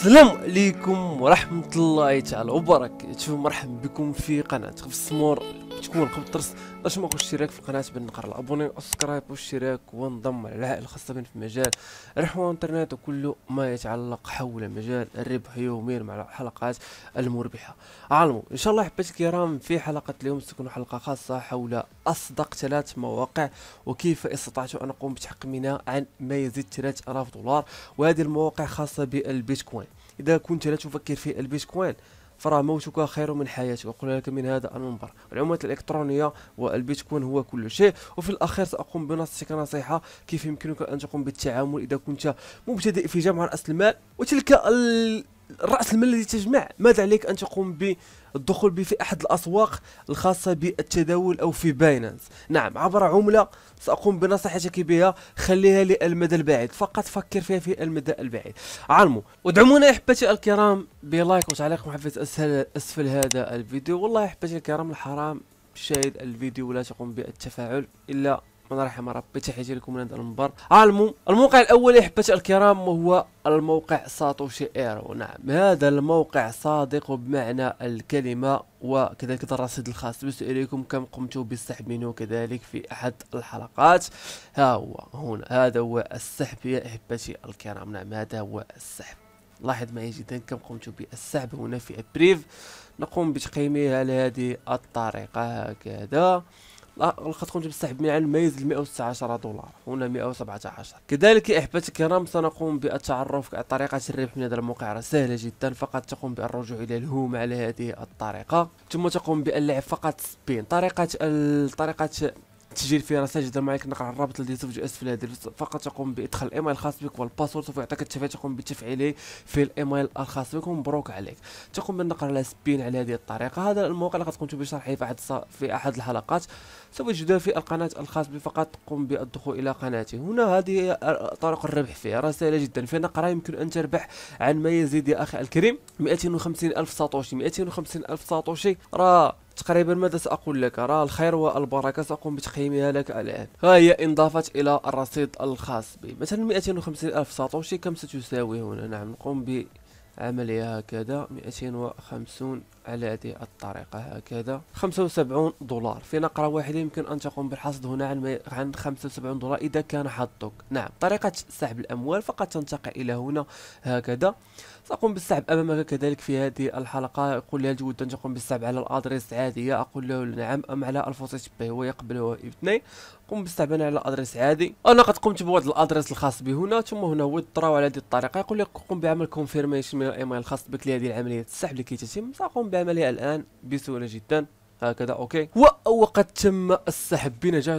السلام عليكم ورحمة الله تعالى وبركاته مرحبا بكم في قناة غفص مور تكون قبل الدرس باش ما اشتراك في القناه بالنقر الابوني والسبسكرايب والاشتراك وانضم العائله الخاصه بنا في مجال رحوة الانترنت وكل ما يتعلق حول مجال الربح يوميا مع الحلقات المربحه علموا ان شاء الله حبيت الكرام في حلقه اليوم ستكون حلقه خاصه حول اصدق ثلاث مواقع وكيف استطعت ان اقوم بتحقيمها عن ما يزيد 3000 دولار وهذه المواقع خاصه بالبيتكوين اذا كنت لا تفكر في البيتكوين فراه موتك خير من حياتك وقلنا لك من هذا المنبر العملات الالكترونيه والبيتكوين هو كل شيء وفي الاخير ساقوم بنصيحتك نصيحه كيف يمكنك ان تقوم بالتعامل اذا كنت مبتدئ في جمع راس المال وتلك ال... راس المال الذي تجمع ماذا عليك ان تقوم بالدخول به في احد الاسواق الخاصه بالتداول او في باينانس نعم عبر عمله ساقوم بنصيحتك بها خليها للمدى البعيد فقط فكر فيها في المدى البعيد علموا ودعمونا احبتي الكرام بلايك وتعليق محفز اسفل هذا الفيديو والله احبتي الكرام الحرام شاهد الفيديو ولا تقوم بالتفاعل الا الرحمن الرحيم ربي تحية لكم من هذا المنبر آه، المهم الموقع الاول يا الكرام وهو الموقع ساتوشي ايرو نعم هذا الموقع صادق بمعنى الكلمه وكذلك الرصيد الخاص بس اليكم كم قمت بالسحب منه كذلك في احد الحلقات ها هو هنا هذا هو السحب يا احبتي الكرام نعم هذا هو السحب لاحظ معي جدا كم قمت بالسحب هنا في ابريف نقوم بتقييمه على هذه الطريقه هكذا لقد بالسحب من على الميز ل 116 دولار هنا 117 كذلك احبتي إيه، الكرام سنقوم بالتعرف على طريقه الربح من هذا المقعرة سهله جدا فقط تقوم بالرجوع الى الهوم على هذه الطريقه ثم تقوم باللعب فقط سبين طريقه الطريقه التسجيل في رسائل جدا معك نقع الرابط الذي توجد اسفل هذا فقط تقوم بادخال الايميل الخاص بك والباسورد سوف يعطيك التفاعل تقوم بتفعيله في الايميل الخاص بك ومبروك عليك تقوم بالنقر على سبين على هذه الطريقة هذا الموقع لقد قمت بشرحه في احد في احد الحلقات سوف تجده في القناة الخاص بي فقط قم بالدخول الى قناتي هنا هذه طرق الربح فيها راه سهلة جدا في نقرة يمكن ان تربح عن ما يزيد يا اخي الكريم 250 الف ساطوشي 250 الف ساطوشي راه تقريبا ماذا سأقول لك راه الخير والبركة سأقوم بتقييمها لك الآن ها هي انضافت إلى الرصيد الخاص بي مثلا 250 ألف ساتوشي كم ستساوي هنا نعم نقوم ب عملية هكذا 250 على هذه الطريقة هكذا 75 دولار في نقرة واحدة يمكن أن تقوم بالحصد هنا عن عن 75 دولار إذا كان حظك نعم طريقة سحب الأموال فقط تنتقل إلى هنا هكذا سأقوم بالسحب أمامك كذلك في هذه الحلقة يقول لي هل تود أن تقوم بالسحب على الأدريس عادية أقول له نعم أم على الفوتوشوب هو يقبله اثنين قم بالسحب أنا على الأدريس عادي أنا قد قمت بوضع الأدريس الخاص به هنا ثم هنا هو يطراو على هذه الطريقة يقول لك قم بعمل كونفيرميشن من الإيميل الخاص بك لهذه العملية السحب لكي تتم سأقوم بعملها الآن بسهولة جدا هكذا اوكي وقد تم السحب بنجاح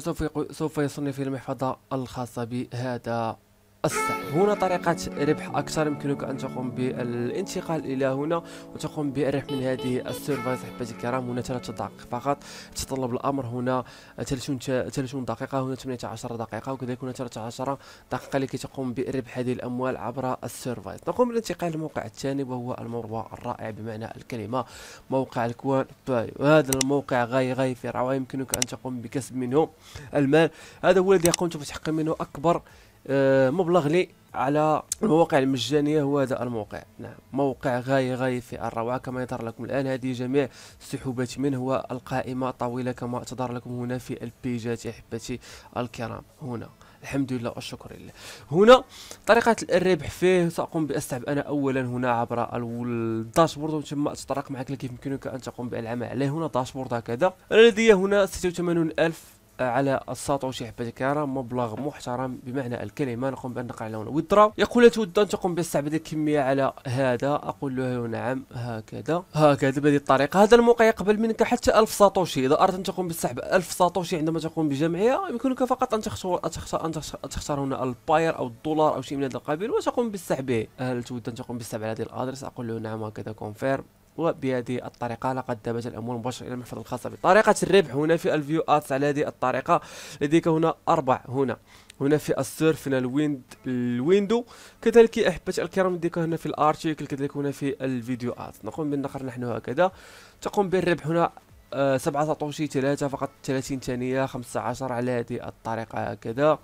سوف يصلني في المحفظه الخاصه بهذا الصح هنا طريقة ربح أكثر يمكنك أن تقوم بالانتقال إلى هنا وتقوم بالربح من هذه السيرفايز أحبتي الكرام هنا 3 دقائق فقط تتطلب الأمر هنا 30 30 دقيقة هنا 18 دقيقة وكذلك هنا 13 دقيقة لكي تقوم بربح هذه الأموال عبر السيرفايز نقوم بالانتقال للموقع الثاني وهو الموقع الرائع بمعنى الكلمة موقع الكوان باي طيب، وهذا الموقع غاي غاي في روعة يمكنك أن تقوم بكسب منه المال هذا هو الذي قمت بتحقيق منه أكبر آه، مبلغ المبلغ لي على المواقع المجانية هو هذا الموقع نعم موقع غاية غاية في الروعة كما يظهر لكم الآن هذه جميع السحوبات منه هو القائمة طويلة كما تظهر لكم هنا في البيجات أحبتي الكرام هنا الحمد لله والشكر لله هنا طريقة الربح فيه سأقوم بأستعب أنا أولا هنا عبر الداشبورد ثم أتطرق معك كيف يمكنك أن تقوم بالعمل عليه هنا داشبورد هكذا الذي هنا 86000 على الساطع وشحبة كارا مبلغ محترم بمعنى الكلمة نقوم بأن نقرأ لون ودرا يقول تود أن تقوم باستعباد الكمية على هذا أقول له نعم هكذا هكذا بهذه الطريقة هذا الموقع يقبل منك حتى 1000 ساتوشي إذا أردت أن تقوم بسحب 1000 ساتوشي عندما تقوم بجمعها يمكنك فقط أن تختار أن تختار هنا الباير أو الدولار أو شيء من هذا القبيل وتقوم بسحبه هل تود أن تقوم بسحب على هذه الأدرس أقول له نعم هكذا كونفيرم وبهذه الطريقة لقد ذهبت الأموال مباشرة إلى المحفظة الخاصة بطريقة الربح هنا في الفيو آتس على هذه الطريقة لديك هنا أربع هنا هنا في السيرف هنا الويند الويندو كذلك احبتي الكرام لديك هنا في الارتيكل كذلك هنا في الفيديو الفيديوهات نقوم بالنقر نحن هكذا تقوم بالربح هنا آه، سبعة ساتوشي ثلاثة فقط 30 ثانية 15 على هذه الطريقة هكذا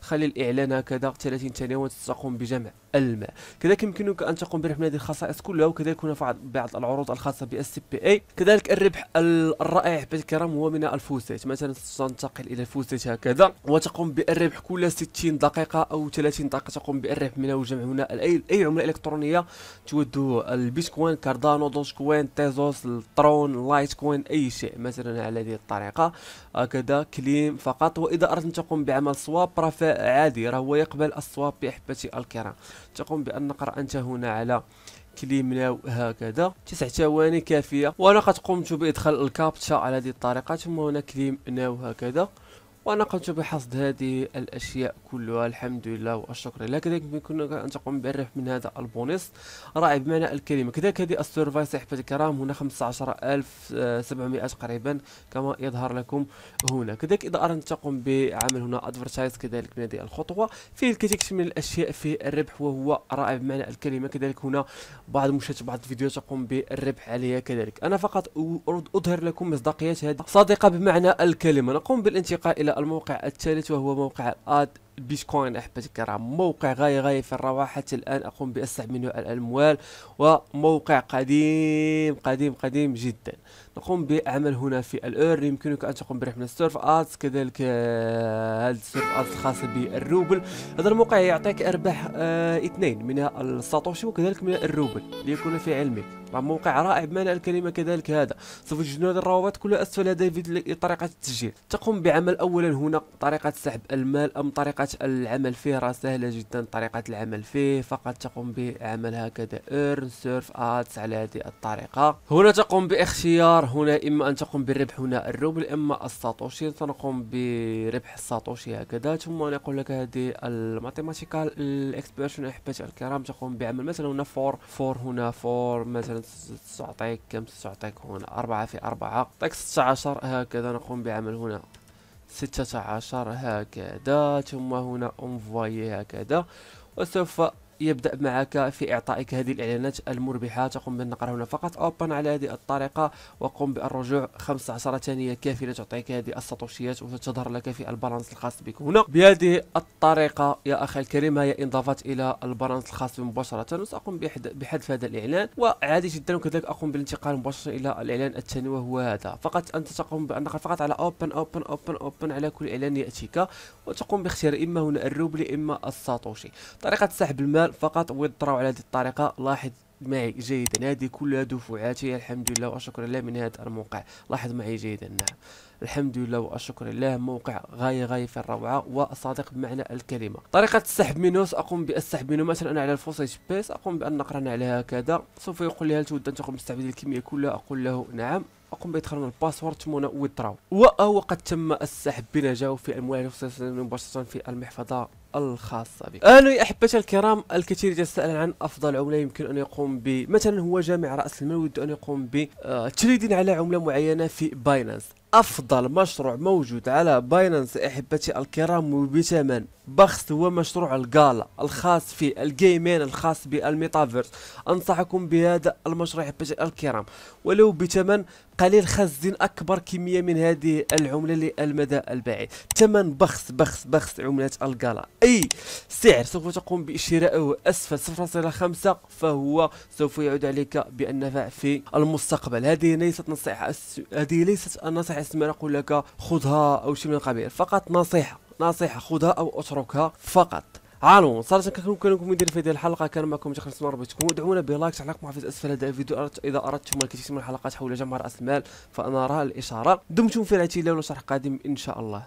خلي الاعلان هكذا 30 ثانيه وتقوم بجمع الماء كذلك يمكنك ان تقوم برحمة هذه الخصائص كلها وكذلك هنا بعض العروض الخاصه بالاس بي اي كذلك الربح الرائع بالكرم هو من الفوزات مثلا تنتقل الى الفوزات هكذا وتقوم بالربح كل 60 دقيقه او 30 دقيقه تقوم بالربح منها وجمع هنا اي اي عمله الكترونيه تود البيتكوين كاردانو دوج كوين تيزوس الترون لايت كوين اي شيء مثلا على هذه الطريقه هكذا كليم فقط واذا اردت ان تقوم بعمل سواب رفع عادي راه هو يقبل الصواب بأحبتي الكرام تقوم بأن نقرأ أنت هنا على كليمنا هكذا تسع ثواني كافية وأنا قد قمت بإدخال الكابتشا على هذه الطريقة ثم هنا كليمنا هكذا وانا قمت بحصد هذه الاشياء كلها الحمد لله والشكر لله كذلك يمكنك ان تقوم بالربح من هذا البونص رائع بمعنى الكلمه كذلك هذه السيرفايس احبتي الكرام هنا 15700 تقريبا كما يظهر لكم هنا كذلك اذا اردت تقوم بعمل هنا ادفرتايز كذلك من هذه الخطوه فيه الكثير من الاشياء في الربح وهو رائع بمعنى الكلمه كذلك هنا بعض مشاهده بعض الفيديوهات تقوم بالربح عليها كذلك انا فقط اريد اظهر لكم مصداقيه هذه صادقه بمعنى الكلمه نقوم بالانتقال الى الموقع الثالث وهو موقع اد البيتكوين احبتي راه موقع غاية غاية في الروعة حتى الان اقوم باسحب منه الاموال وموقع قديم قديم قديم جدا نقوم بعمل هنا في الاير يمكنك ان تقوم برحمة السيرف ارتس كذلك آه، هذا السيرف ارتس الخاص بالروبل هذا الموقع يعطيك ارباح آه اثنين منها الساتوشي وكذلك من الروبل ليكون في علمك راه موقع رائع بمعنى الكلمة كذلك هذا سوف تجدون هذه الروابط كلها اسفل هذا الفيديو طريقة التسجيل تقوم بعمل اولا هنا طريقة سحب المال ام طريقة طريقة العمل فيه راه سهلة جدا طريقة العمل فيه فقط تقوم بعمل هكذا ايرن سيرف ادز على هذه الطريقة هنا تقوم باختيار هنا اما ان تقوم بالربح هنا الروبل اما الساتوشي سنقوم بربح الساتوشي هكذا ثم نقول لك هذه الماتيماتيكال الاكسبرشن احبتي الكرام تقوم بعمل مثلا هنا فور فور هنا فور مثلا تعطيك كم تعطيك هنا أربعة في أربعة تعطيك 16 هكذا نقوم بعمل هنا ستة عشر هكذا ثم هنا انفوي هكذا وسوف يبدأ معك في إعطائك هذه الإعلانات المربحة تقوم بالنقر هنا فقط أوبن على هذه الطريقة وقم بالرجوع 15 ثانية كافية لتعطيك هذه الساتوشيات وتظهر لك في البالانس الخاص بك هنا بهذه الطريقة يا أخي الكريم هي انضافت إلى البالانس الخاص مباشرة وساقوم بحذف هذا الإعلان وعادي جدا وكذلك أقوم بالانتقال مباشرة إلى الإعلان الثاني وهو هذا فقط أنت تقوم بالنقر فقط على أوبن أوبن أوبن أوبن على كل إعلان يأتيك وتقوم باختيار إما هنا الروبلي إما الساتوشي طريقة سحب المال الجبال فقط ويضطروا على هذه الطريقه لاحظ معي جيدا هذه كلها دفعات هي الحمد لله وشكرا لله من هذا الموقع لاحظ معي جيدا نعم الحمد لله وشكرا لله موقع غايه غايه في الروعه وصادق بمعنى الكلمه طريقه السحب منه ساقوم بالسحب منه مثلا انا على الفوسيج بيس اقوم بان نقرن على هكذا سوف يقول لي هل تود ان تقوم باستعباد الكميه كلها اقول له نعم اقوم بادخال الباسورد ثم ويتراو وهو قد تم السحب بنجاح في الموعد مباشره في المحفظه الخاصة بك أهلا يا أحبتي الكرام الكثير يتساءل عن أفضل عملة يمكن أن يقوم ب مثلا هو جامع رأس المال ويريد أن يقوم آه، تريدين على عملة معينة في باينانس أفضل مشروع موجود على باينانس أحبتي الكرام وبثمن بخس هو مشروع الجالا الخاص في الجيمين الخاص بالميتافيرس انصحكم بهذا المشروع الكرام ولو بثمن قليل خزن اكبر كميه من هذه العمله للمدى البعيد ثمن بخس بخس بخس عمله الجالا اي سعر سوف تقوم بشرائه اسفل 0.5 فهو سوف يعود عليك بالنفع في المستقبل هذه ليست نصيحه هذه ليست النصيحه اسمها نقول لك خذها او شيء من القبيل فقط نصيحه نصيحه خذها او اتركها فقط عالمون صراحه كنكون لكم مدير في هذه الحلقه كان معكم جاك نسمر بتكون ودعونا بلايك تعليق محفز اسفل هذا الفيديو اذا اردتم الكثير من الحلقات حول جمع راس المال فانا راه الاشاره دمتم في رعايه الله وشرح قادم ان شاء الله